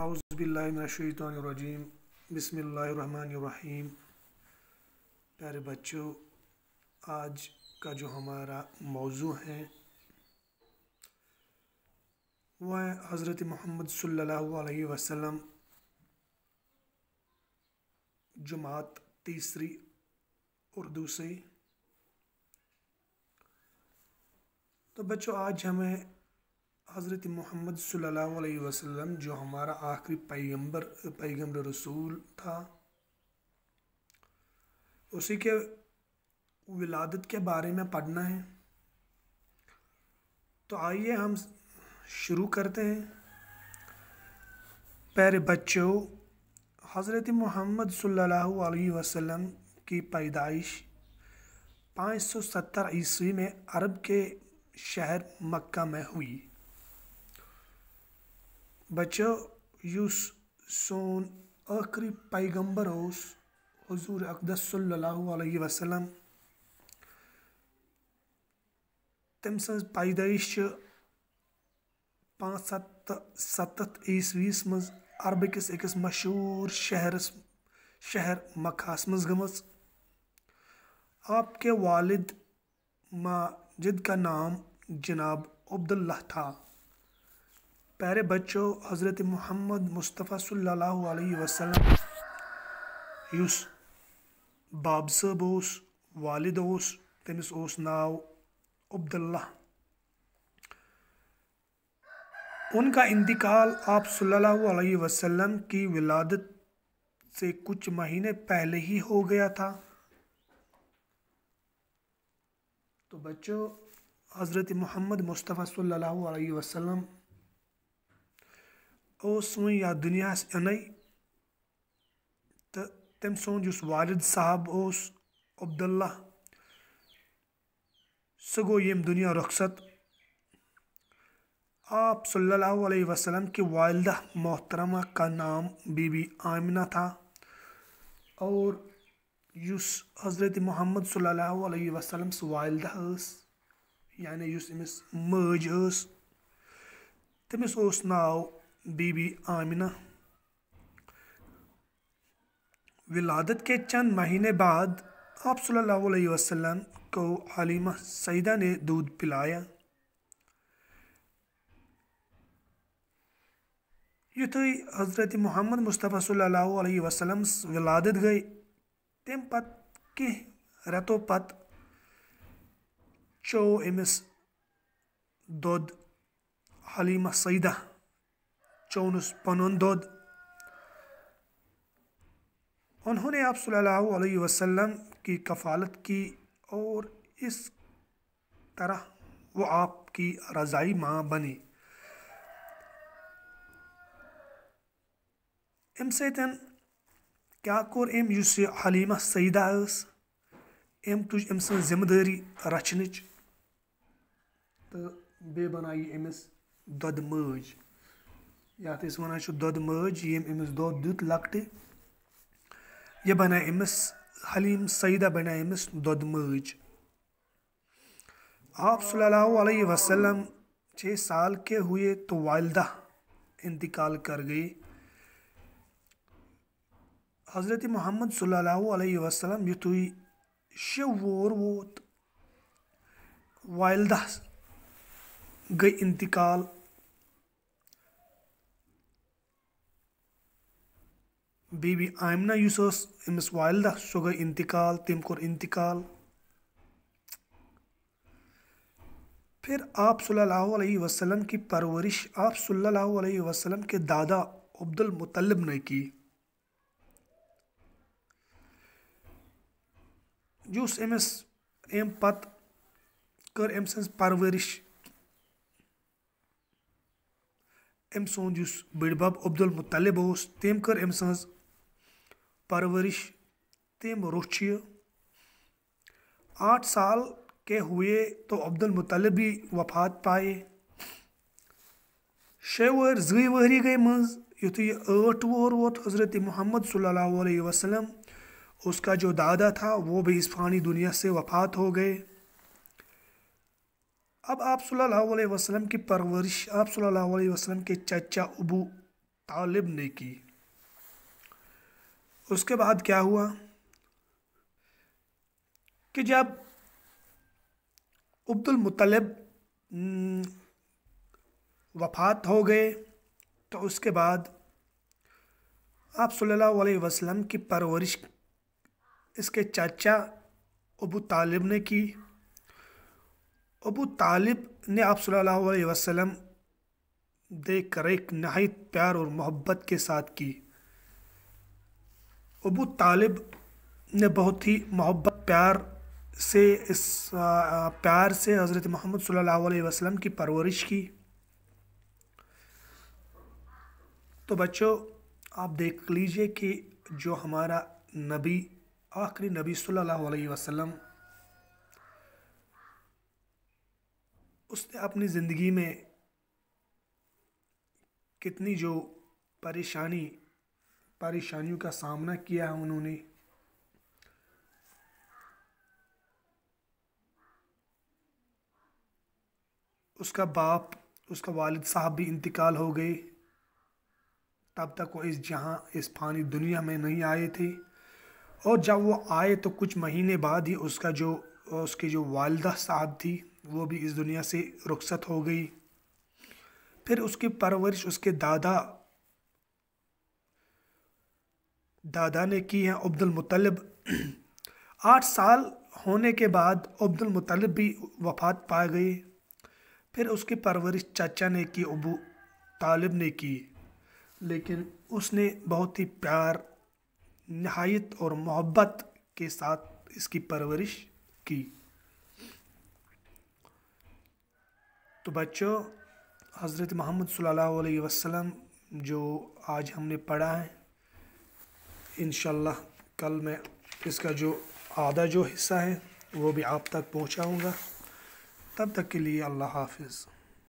आउज़बिल्लिनशैतरजीम बसमीम प्यारे बच्चों आज का जो हमारा मौजू है वह है हज़रत मोहम्मद सल्लल्लाहु अलैहि वसल्लम जमात तीसरी उर्दू से तो बच्चों आज हमें हज़रत मोहम्मद वसल्लम जो हमारा आखिरी पैगम्बर पैगम्बर रसूल था उसी के विलादत के बारे में पढ़ना है तो आइए हम शुरू करते हैं प्यारे बच्चों हज़रत मोहम्मद सल्लल्लाहु अलैहि वसल्लम की पैदाइश 570 ईस्वी में अरब के शहर मक्का में हुई بَچو یُس سون ٲخری پیغمبر اوس حضوٗر اقدس صلی اللہُ علیہِ وَسلم تٔمۍ سٕنٛز پیدٲیِش چھِ پانٛژھ ہَتھ تہٕ سَتَتھ عیٖسویَس منٛز عربہٕ کِس أکِس مشہوٗر شہرس شہر مکہَس منٛز گٔمٕژ آپ کے والد ماجد کا نام جناب عبداللہ تھا प्यारे बच्चों हज़रत मोहम्मद मुस्तफ़ा सल्लल्लाहु अलैहि वसल्लम युस باب صٲب اوس والد اوس تٔمِس اوس ناو عبداللہ ان इंतकाल आप सल्लल्लाहु अलैहि वसल्लम की विलादत से कुछ महीने पहले ही हो गया था तो बच्चों हज़रत मोहम्मद मुस्तफ़ा सल्लल्लाहु अलैहि वसल्लम سٲنۍ یَتھ دُنیاہَس یِنَے تہٕ تٔمۍ سُنٛد یُس والِد صاحب اوس عبداللہ سُہ گوٚو ییٚمہِ دُنیا رۄخصت آپ صلی اللہ علیہ وسلم की والدہ मोहतरमा का नाम बीबी आमिना था और یُس حضرت محمد صلی اللہ علیہ وسلم سُہ والدہ ٲس یعنی یُس أمِس مٲج ٲس تٔمِس اوس ناو बीबी आमिना विलादत के चंद महीने बाद आप सल्लल्लाहु अलैहि वसल्लम को हलीमा सईदा ने दूध पिलाया यु तो हज़रत मोहम्मद मुस्तफ़ा सल्लल्लाहु अलैहि वसल्लम विलादत गई तम पत कह रतो पत चो अमिस दुद हलीमा सईदा چونس پنُن دۄد उन्होंने आप सल्लल्लाहु अलैहि वसल्लम की कफ़ालत की और इस तरह वो आपकी रज़ाई माँ बनी अम एम इस हलीमा सईदा अम तुज अम जिम्मेदारी रचनच तो बे बनाई अमिस दुद मज ये वन दो मज ये अमिस दो दुत लकटे यह बना अमिस हलीम सईदा बना अमिस दो मज आप सल्लल्लाहु छः साल के हुए तो वालदा इंतकाल कर गई हज़रत मोहम्मद सल्लल्लाहु अलैहि वसल्लम युथ वालदा गई इंतकाल بیبی آمنا یُس ٲس أمِس والدہ سۄ گٔے اِنتقال تٔمۍ फिर आप सल्लल्लाहु अलैहि की परवरिश आप सल्लल्लाहु अलैहि के दादा अब्दुल मुतलब ने की युस अमिस अम पत कर अम सज परवरिश अम सोद युस अब्दुल मुतलब तम कर अम सज परवरिश तम रुचि आठ साल के हुए तो अब्दुल मुतलब भी वफात पाए शे वर जी वहरी गई मज युद्ध ये आठ वोर वो हज़रत मोहम्मद सल्लल्लाहु वसलम वसल्लम उसका जो दादा था वो भी इस फानी दुनिया से वफात हो गए अब आप सल्लल्लाहु अलैहि वसल्लम की परवरिश आप सल्लल्लाहु अलैहि वसल्लम के चचा अबू तालिब ने की उसके बाद क्या हुआ कि जब अब्दुल मुतलब हम्म, वफात हो गए तो उसके बाद आप सल्लल्लाहु अलैहि वसल्लम की परवरिश इसके चाचा अबू तालिब ने की अबू तालिब ने आप सल्लल्लाहु अलैहि वसल्लम देख कर एक नहायत प्यार और मोहब्बत के साथ की अबू तालिब ने बहुत ही मोहब्बत प्यार से इस प्यार से हज़रत मोहम्मद सल्लल्लाहु अलैहि वसल्लम की परवरिश की तो बच्चों आप देख लीजिए कि जो हमारा नबी आखिरी नबी सल्लल्लाहु अलैहि वसल्लम उसने अपनी ज़िंदगी में कितनी जो परेशानी परेशानियों का सामना किया है उन्होंने उसका बाप उसका वालिद साहब भी इंतकाल हो गए तब तक वो इस जहाँ इस फानी दुनिया में नहीं आए थे और जब वो आए तो कुछ महीने बाद ही उसका जो उसकी जो वालदा साहब थी वो भी इस दुनिया से रुखसत हो गई फिर उसकी परवरिश उसके दादा दादा ने की हैं मुतलब आठ साल होने के बाद मुतलब भी वफात पा गए फिर उसकी परवरिश चाचा ने की अबू तालिब ने की लेकिन उसने बहुत ही प्यार नहायत और मोहब्बत के साथ इसकी परवरिश की तो बच्चों हज़रत मोहम्मद सल्लल्लाहु अलैहि वसल्लम जो आज हमने पढ़ा है इन कल मैं इसका जो आधा जो हिस्सा है वो भी आप तक पहुँचाऊँगा तब तक के लिए अल्लाह हाफिज़